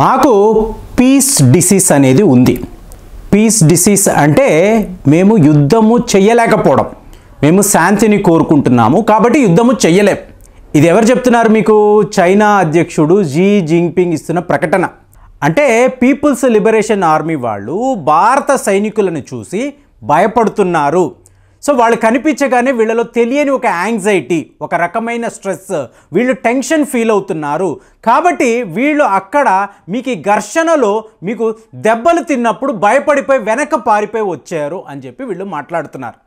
మాకు piece disease అనేది ఉంది పీస్ డిసీజ్ అంటే మేము యుద్ధము చెయ్యలేకపోవడం మేము శాంతిని కోరుకుంటున్నాము కాబట్టి యుద్ధము చెయ్యలేం ఇది ఎవరు చెప్తున్నారు మీకు చైనా అధ్యక్షుడు జీ జింగ్పింగ్ ఇస్తున్న ప్రకటన అంటే పీపుల్స్ లిబరేషన్ ఆర్మీ వాళ్ళు భారత సైనికులను చూసి భయపడుతున్నారు సో వాళ్ళు కనిపించగానే వీళ్ళలో తెలియని ఒక యాంగ్జైటీ ఒక రకమైన స్ట్రెస్ వీళ్ళు టెన్షన్ ఫీల్ అవుతున్నారు కాబట్టి వీళ్ళు అక్కడ మీకు ఈ ఘర్షణలో మీకు దెబ్బలు తిన్నప్పుడు భయపడిపోయి వెనక పారిపోయి వచ్చారు అని చెప్పి వీళ్ళు మాట్లాడుతున్నారు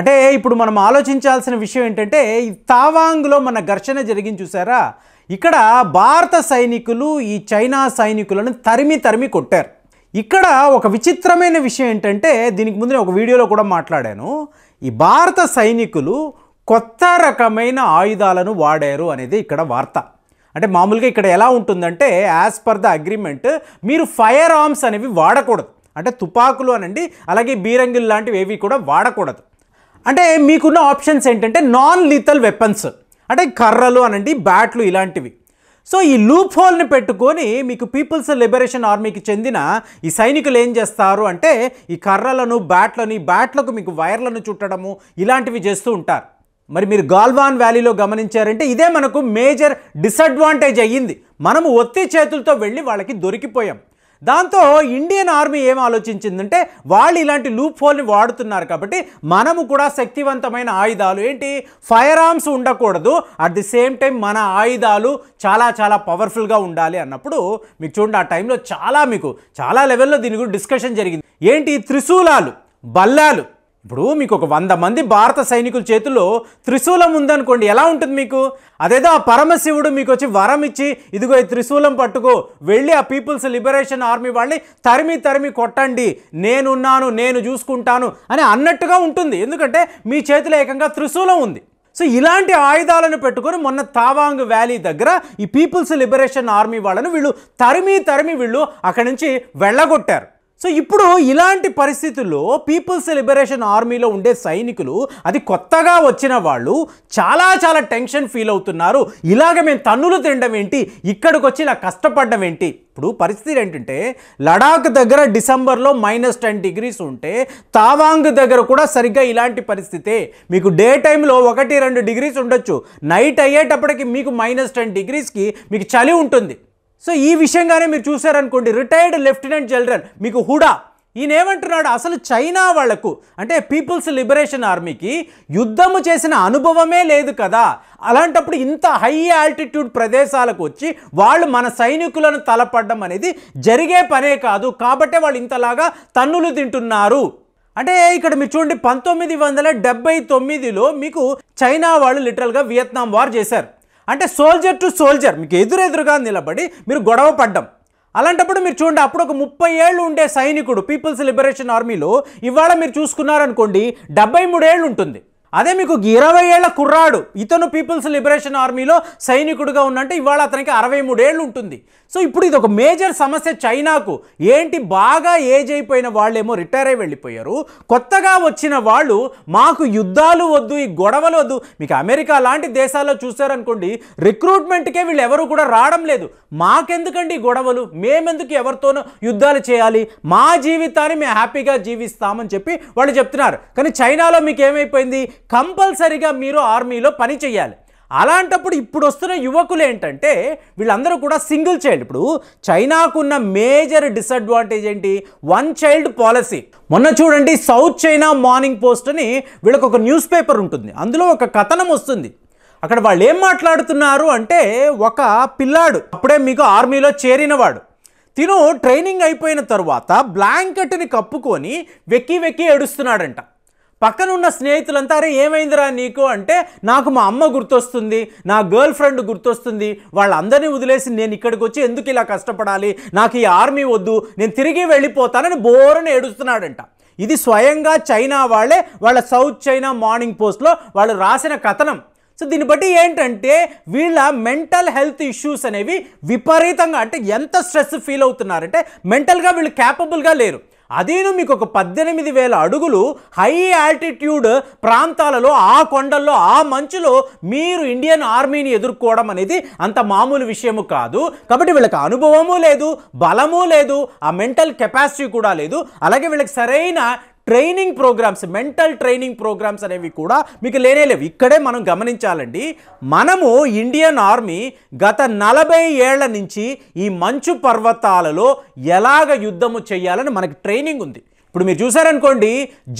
అంటే ఇప్పుడు మనం ఆలోచించాల్సిన విషయం ఏంటంటే ఈ తావాంగ్లో మన ఘర్షణ జరిగింది చూసారా ఇక్కడ భారత సైనికులు ఈ చైనా సైనికులను తరిమి తరిమి కొట్టారు ఇక్కడ ఒక విచిత్రమైన విషయం ఏంటంటే దీనికి ముందు ఒక వీడియోలో కూడా మాట్లాడాను ఈ భారత సైనికులు కొత్త రకమైన ఆయుధాలను వాడారు అనేది ఇక్కడ వార్త అంటే మామూలుగా ఇక్కడ ఎలా ఉంటుందంటే యాజ్ పర్ ద అగ్రిమెంట్ మీరు ఫైర్ ఆర్మ్స్ అనేవి వాడకూడదు అంటే తుపాకులు అనండి అలాగే బీరంగిలు లాంటివి ఏవి కూడా వాడకూడదు అంటే మీకున్న ఆప్షన్స్ ఏంటంటే నాన్ లీతల్ వెపన్స్ అంటే కర్రలు అనండి బ్యాట్లు ఇలాంటివి సో ఈ లూప్ హోల్ని పెట్టుకొని మీకు పీపుల్స్ లిబరేషన్ ఆర్మీకి చెందిన ఈ సైనికులు ఏం చేస్తారు అంటే ఈ కర్రలను బ్యాట్లను ఈ బ్యాట్లకు మీకు వైర్లను చుట్టడము ఇలాంటివి చేస్తూ ఉంటారు మరి మీరు గాల్వాన్ వ్యాలీలో గమనించారంటే ఇదే మనకు మేజర్ డిసడ్వాంటేజ్ అయ్యింది మనము ఒత్తి చేతులతో వెళ్ళి వాళ్ళకి దొరికిపోయాం దాంతో ఇండియన్ ఆర్మీ ఏం ఆలోచించిందంటే వాళ్ళు ఇలాంటి లూప్ హోల్ని వాడుతున్నారు కాబట్టి మనము కూడా శక్తివంతమైన ఆయుధాలు ఏంటి ఫైర్ ఆర్మ్స్ ఉండకూడదు అట్ ది సేమ్ టైం మన ఆయుధాలు చాలా చాలా పవర్ఫుల్గా ఉండాలి అన్నప్పుడు మీకు చూడండి ఆ టైంలో చాలా మీకు చాలా లెవెల్లో దీని గురించి డిస్కషన్ జరిగింది ఏంటి త్రిశూలాలు బల్లాలు ఇప్పుడు మీకు ఒక వంద మంది భారత సైనికుల చేతుల్లో త్రిశూలం ఉందనుకోండి ఎలా ఉంటుంది మీకు అదేదో ఆ పరమశివుడు మీకు వచ్చి వరం ఇచ్చి ఇదిగో ఈ త్రిశూలం పట్టుకో వెళ్ళి ఆ పీపుల్స్ లిబరేషన్ ఆర్మీ వాళ్ళని తరిమి తరిమి కొట్టండి నేనున్నాను నేను చూసుకుంటాను అని అన్నట్టుగా ఉంటుంది ఎందుకంటే మీ చేతిలో ఏకంగా త్రిశూలం ఉంది సో ఇలాంటి ఆయుధాలను పెట్టుకొని మొన్న తావాంగ్ వ్యాలీ దగ్గర ఈ పీపుల్స్ లిబరేషన్ ఆర్మీ వాళ్ళను వీళ్ళు తరిమి తరిమి వీళ్ళు అక్కడి నుంచి వెళ్ళగొట్టారు సో ఇప్పుడు ఇలాంటి పరిస్థితుల్లో పీపుల్స్ లిబరేషన్ ఆర్మీలో ఉండే సైనికులు అది కొత్తగా వచ్చిన వాళ్ళు చాలా చాలా టెన్షన్ ఫీల్ అవుతున్నారు ఇలాగ మేము తన్నులు తినడం ఏంటి ఇక్కడికి వచ్చి ఇలా కష్టపడడం ఏంటి ఇప్పుడు పరిస్థితి ఏంటంటే లడాక్ దగ్గర డిసెంబర్లో మైనస్ టెన్ డిగ్రీస్ ఉంటే తావాంగ్ దగ్గర కూడా సరిగ్గా ఇలాంటి పరిస్థితే మీకు డే టైంలో ఒకటి రెండు డిగ్రీస్ ఉండొచ్చు నైట్ అయ్యేటప్పటికి మీకు మైనస్ టెన్ డిగ్రీస్కి మీకు చలి ఉంటుంది సో ఈ విషయంగానే మీరు చూసారనుకోండి రిటైర్డ్ లెఫ్టినెంట్ జనరల్ మీకు హుడా ఈయన ఏమంటున్నాడు అసలు చైనా వాళ్లకు అంటే పీపుల్స్ లిబరేషన్ ఆర్మీకి యుద్ధము చేసిన అనుభవమే లేదు కదా అలాంటప్పుడు ఇంత హై ఆల్టిట్యూడ్ ప్రదేశాలకు వచ్చి వాళ్ళు మన సైనికులను తలపడడం అనేది జరిగే పనే కాదు కాబట్టే వాళ్ళు ఇంతలాగా తన్నులు తింటున్నారు అంటే ఇక్కడ మీరు చూడండి పంతొమ్మిది వందల డెబ్బై తొమ్మిదిలో మీకు చైనా వాళ్ళు లిటరల్గా వియత్నాం వార్ చేశారు అంటే సోల్జర్ టు సోల్జర్ మీకు ఎదురెదురుగా నిలబడి మీరు గొడవ పడ్డం అలాంటప్పుడు మీరు చూడండి అప్పుడు ఒక ముప్పై ఏళ్ళు ఉండే సైనికుడు పీపుల్స్ లిబరేషన్ ఆర్మీలో ఇవాళ మీరు చూసుకున్నారనుకోండి డెబ్బై మూడేళ్ళు ఉంటుంది అదే మీకు ఇరవై ఏళ్ల కుర్రాడు ఇతను పీపుల్స్ లిబరేషన్ ఆర్మీలో సైనికుడుగా ఉన్నంటే ఇవాళ అతనికి అరవై మూడేళ్ళు ఉంటుంది సో ఇప్పుడు ఇది ఒక మేజర్ సమస్య చైనాకు ఏంటి బాగా ఏజ్ అయిపోయిన వాళ్ళేమో రిటైర్ అయి వెళ్ళిపోయారు కొత్తగా వచ్చిన వాళ్ళు మాకు యుద్ధాలు వద్దు ఈ గొడవలు వద్దు మీకు అమెరికా లాంటి దేశాల్లో చూశారనుకోండి రిక్రూట్మెంట్కే వీళ్ళు ఎవరు కూడా రావడం లేదు మాకెందుకండి ఈ గొడవలు మేమెందుకు ఎవరితోనో యుద్ధాలు చేయాలి మా జీవితాన్ని మేము హ్యాపీగా జీవిస్తామని చెప్పి వాళ్ళు చెప్తున్నారు కానీ చైనాలో మీకు ఏమైపోయింది కంపల్సరిగా మీరు ఆర్మీలో పని చేయాలి అలాంటప్పుడు ఇప్పుడు వస్తున్న యువకులు ఏంటంటే వీళ్ళందరూ కూడా సింగిల్ చైల్డ్ ఇప్పుడు చైనాకున్న మేజర్ డిసడ్వాంటేజ్ ఏంటి వన్ చైల్డ్ పాలసీ మొన్న చూడండి సౌత్ చైనా మార్నింగ్ పోస్ట్ అని వీళ్ళకి ఒక న్యూస్ పేపర్ ఉంటుంది అందులో ఒక కథనం వస్తుంది అక్కడ వాళ్ళు ఏం మాట్లాడుతున్నారు అంటే ఒక పిల్లాడు అప్పుడే మీకు ఆర్మీలో చేరినవాడు తిను ట్రైనింగ్ అయిపోయిన తర్వాత బ్లాంకెట్ని కప్పుకొని వెక్కి వెక్కి ఏడుస్తున్నాడంట పక్కనున్న స్నేహితులంతా అరే ఏమైందిరా నీకు అంటే నాకు మా అమ్మ గుర్తొస్తుంది నా గర్ల్ ఫ్రెండ్ గుర్తొస్తుంది వాళ్ళందరినీ వదిలేసి నేను ఇక్కడికి వచ్చి ఎందుకు ఇలా కష్టపడాలి నాకు ఈ ఆర్మీ వద్దు నేను తిరిగి వెళ్ళిపోతానని బోరని ఏడుస్తున్నాడంట ఇది స్వయంగా చైనా వాళ్ళే వాళ్ళ సౌత్ చైనా మార్నింగ్ పోస్ట్లో వాళ్ళు రాసిన కథనం సో దీన్ని బట్టి ఏంటంటే వీళ్ళ మెంటల్ హెల్త్ ఇష్యూస్ అనేవి విపరీతంగా అంటే ఎంత స్ట్రెస్ ఫీల్ అవుతున్నారంటే మెంటల్గా వీళ్ళు క్యాపబుల్గా లేరు అదేను మీకు ఒక పద్దెనిమిది వేల అడుగులు హై ఆల్టిట్యూడ్ ప్రాంతాలలో ఆ కొండల్లో ఆ మంచులో మీరు ఇండియన్ ఆర్మీని ఎదుర్కోవడం అనేది అంత మామూలు విషయము కాదు కాబట్టి వీళ్ళకి అనుభవము లేదు బలము లేదు ఆ మెంటల్ కెపాసిటీ కూడా లేదు అలాగే వీళ్ళకి సరైన training programmes mental training programmes అనేవి కూడా మీకు లేనే లేవు ఇక్కడే మనం గమనించాలండి మనము ఇండియన్ ఆర్మీ గత నలభై ఏళ్ల నుంచి ఈ మంచు పర్వతాలలో ఎలాగ యుద్ధము చేయాలని మనకి ట్రైనింగ్ ఉంది ఇప్పుడు మీరు చూసారనుకోండి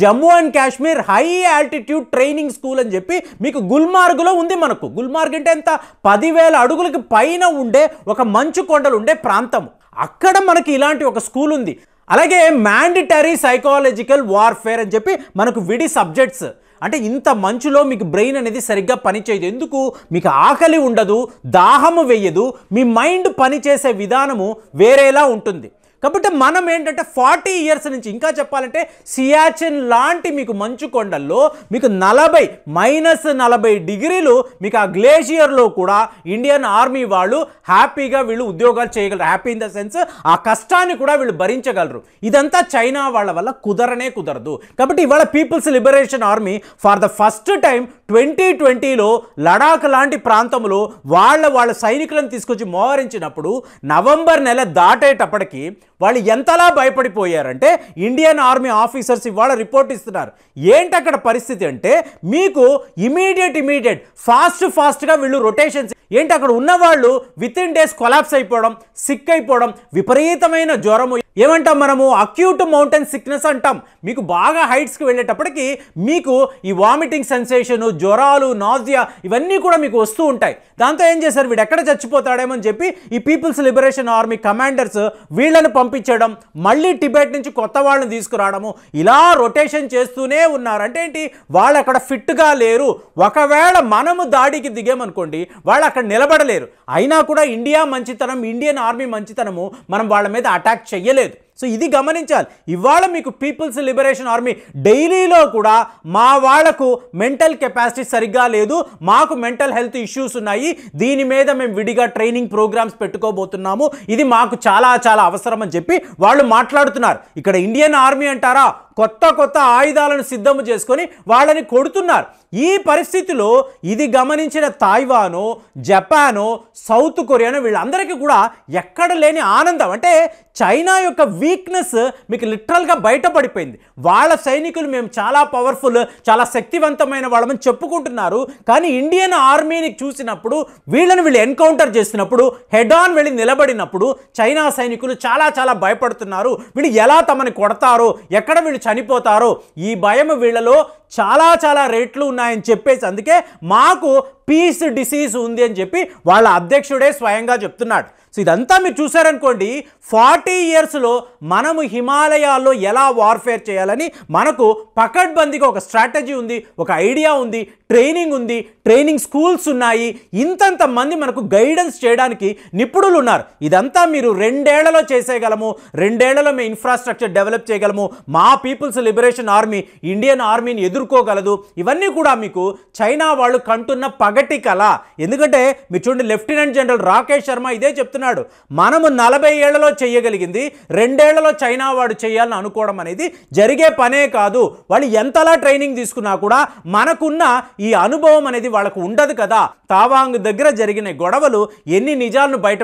Jammu and Kashmir high altitude training school అని చెప్పి మీకు గుల్మార్గ్లో ఉంది మనకు గుల్మార్గ్ అంటే ఎంత పదివేల అడుగులకి పైన ఉండే ఒక మంచు కొండలు ఉండే ప్రాంతం అక్కడ మనకి ఇలాంటి ఒక స్కూల్ ఉంది అలాగే మ్యాండిటరీ సైకాలజికల్ వార్ఫేర్ అని చెప్పి మనకు విడి సబ్జెక్ట్స్ అంటే ఇంత మంచులో మీకు బ్రెయిన్ అనేది సరిగ్గా పనిచేయదు ఎందుకు మీకు ఆకలి ఉండదు దాహము వేయదు మీ మైండ్ పనిచేసే విధానము వేరేలా ఉంటుంది కాబట్టి మనం ఏంటంటే ఫార్టీ ఇయర్స్ నుంచి ఇంకా చెప్పాలంటే సియాచిన్ లాంటి మీకు మంచు కొండల్లో మీకు నలభై మైనస్ నలభై డిగ్రీలు మీకు ఆ గ్లేషియర్లో కూడా ఇండియన్ ఆర్మీ వాళ్ళు హ్యాపీగా వీళ్ళు ఉద్యోగాలు చేయగలరు హ్యాపీ ఇన్ ద సెన్స్ ఆ కష్టాన్ని కూడా వీళ్ళు భరించగలరు ఇదంతా చైనా వాళ్ళ వల్ల కుదరనే కుదరదు కాబట్టి ఇవాళ people's liberation army for the first time twenty ట్వంటీలో లడాక్ లాంటి ప్రాంతంలో వాళ్ళ వాళ్ళ సైనికులను తీసుకొచ్చి మోహరించినప్పుడు నవంబర్ నెల దాటేటప్పటికి వాళ్ళు ఎంతలా భయపడిపోయారంటే ఇండియన్ ఆర్మీ ఆఫీసర్స్ ఇవాళ రిపోర్ట్ ఇస్తున్నారు ఏంటి అక్కడ పరిస్థితి అంటే మీకు ఇమీడియట్ ఇమీడియట్ ఫాస్ట్ ఫాస్ట్గా వీళ్ళు రొటేషన్స్ ఏంటి అక్కడ ఉన్నవాళ్ళు విత్ ఇన్ డేస్ కొలాప్స్ అయిపోవడం సిక్ అయిపోవడం విపరీతమైన జ్వరము ఏమంటాం మనము అక్యూట్ మౌంటైన్ సిక్నెస్ అంటాం మీకు బాగా హైట్స్కి వెళ్ళేటప్పటికి మీకు ఈ వామిటింగ్ సెన్సేషను జ్వరాలు నాజియా ఇవన్నీ కూడా మీకు వస్తూ ఉంటాయి దాంతో ఏం చేశారు వీడు ఎక్కడ చచ్చిపోతాడేమని చెప్పి ఈ పీపుల్స్ లిబరేషన్ ఆర్మీ కమాండర్స్ వీళ్ళని పంపి పంపించడం మళ్ళీ టిబెట్ నుంచి కొత్త వాళ్ళని తీసుకురావడము ఇలా రొటేషన్ చేస్తూనే ఉన్నారు అంటే ఏంటి వాళ్ళు అక్కడ ఫిట్గా లేరు ఒకవేళ మనము దాడికి దిగామనుకోండి వాళ్ళు అక్కడ నిలబడలేరు అయినా కూడా ఇండియా మంచితనం ఇండియన్ ఆర్మీ మంచితనము మనం వాళ్ళ మీద అటాక్ చేయలేదు సో ఇది గమనించాలి ఇవాళ మీకు పీపుల్స్ లిబరేషన్ ఆర్మీ డైలీలో కూడా మా వాళ్లకు మెంటల్ కెపాసిటీ సరిగ్గా లేదు మాకు మెంటల్ హెల్త్ ఇష్యూస్ ఉన్నాయి దీని మీద మేము విడిగా ట్రైనింగ్ ప్రోగ్రామ్స్ పెట్టుకోబోతున్నాము ఇది మాకు చాలా చాలా అవసరం అని చెప్పి వాళ్ళు మాట్లాడుతున్నారు ఇక్కడ ఇండియన్ ఆర్మీ అంటారా కొత్త కొత్త ఆయుధాలను సిద్ధం చేసుకొని వాళ్ళని కొడుతున్నారు ఈ పరిస్థితిలో ఇది గమనించిన తాయివాను జపాను సౌత్ కొరియాను వీళ్ళందరికీ కూడా ఎక్కడ లేని ఆనందం అంటే చైనా యొక్క వీక్నెస్ మీకు లిటరల్గా బయటపడిపోయింది వాళ్ళ సైనికులు మేము చాలా పవర్ఫుల్ చాలా శక్తివంతమైన వాళ్ళమని చెప్పుకుంటున్నారు కానీ ఇండియన్ ఆర్మీని చూసినప్పుడు వీళ్ళని వీళ్ళు ఎన్కౌంటర్ చేసినప్పుడు హెడ్ ఆన్ వెళ్ళి నిలబడినప్పుడు చైనా సైనికులు చాలా చాలా భయపడుతున్నారు వీళ్ళు ఎలా తమని కొడతారో ఎక్కడ వీళ్ళు చనిపోతారో ఈ భయం వీళ్ళలో చాలా చాలా రేట్లు ఉన్నాయని చెప్పేసి అందుకే మాకు పీస్ డిసీజ్ ఉంది అని చెప్పి వాళ్ళ అధ్యక్షుడే స్వయంగా చెప్తున్నాడు సో ఇదంతా మీరు చూసారనుకోండి ఫార్టీ ఇయర్స్లో మనము హిమాలయాల్లో ఎలా వార్ఫేర్ చేయాలని మనకు పకడ్బందీకి ఒక స్ట్రాటజీ ఉంది ఒక ఐడియా ఉంది ట్రైనింగ్ ఉంది ట్రైనింగ్ స్కూల్స్ ఉన్నాయి ఇంతంత మంది మనకు గైడెన్స్ చేయడానికి నిపుణులు ఉన్నారు ఇదంతా మీరు రెండేళ్లలో చేసేయగలము రెండేళ్లలో మేము ఇన్ఫ్రాస్ట్రక్చర్ డెవలప్ చేయగలము మా పీపుల్స్ లిబరేషన్ ఆర్మీ ఇండియన్ ఆర్మీని ఎదుర్కోగలదు ఇవన్నీ కూడా మీకు చైనా వాళ్ళు కంటున్న పగ పగటి కళ ఎందుకంటే మీరు చూడండి లెఫ్టినెంట్ జనరల్ రాకేష్ శర్మ ఇదే చెప్తున్నాడు మనము నలభై ఏళ్లలో చేయగలిగింది రెండేళ్లలో చైనా వాడు చేయాలని అనుకోవడం అనేది జరిగే పనే కాదు వాళ్ళు ఎంతలా ట్రైనింగ్ తీసుకున్నా కూడా మనకున్న ఈ అనుభవం అనేది వాళ్ళకు ఉండదు కదా తావాంగ్ దగ్గర జరిగిన గొడవలు ఎన్ని నిజాలను బయట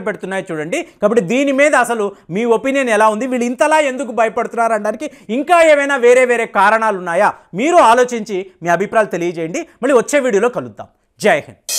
చూడండి కాబట్టి దీని మీద అసలు మీ ఒపీనియన్ ఎలా ఉంది వీళ్ళు ఇంతలా ఎందుకు భయపడుతున్నారు అనడానికి ఇంకా ఏమైనా వేరే వేరే కారణాలు ఉన్నాయా మీరు ఆలోచించి మీ అభిప్రాయాలు తెలియజేయండి మళ్ళీ వచ్చే వీడియోలో కలుద్దాం जय हिंद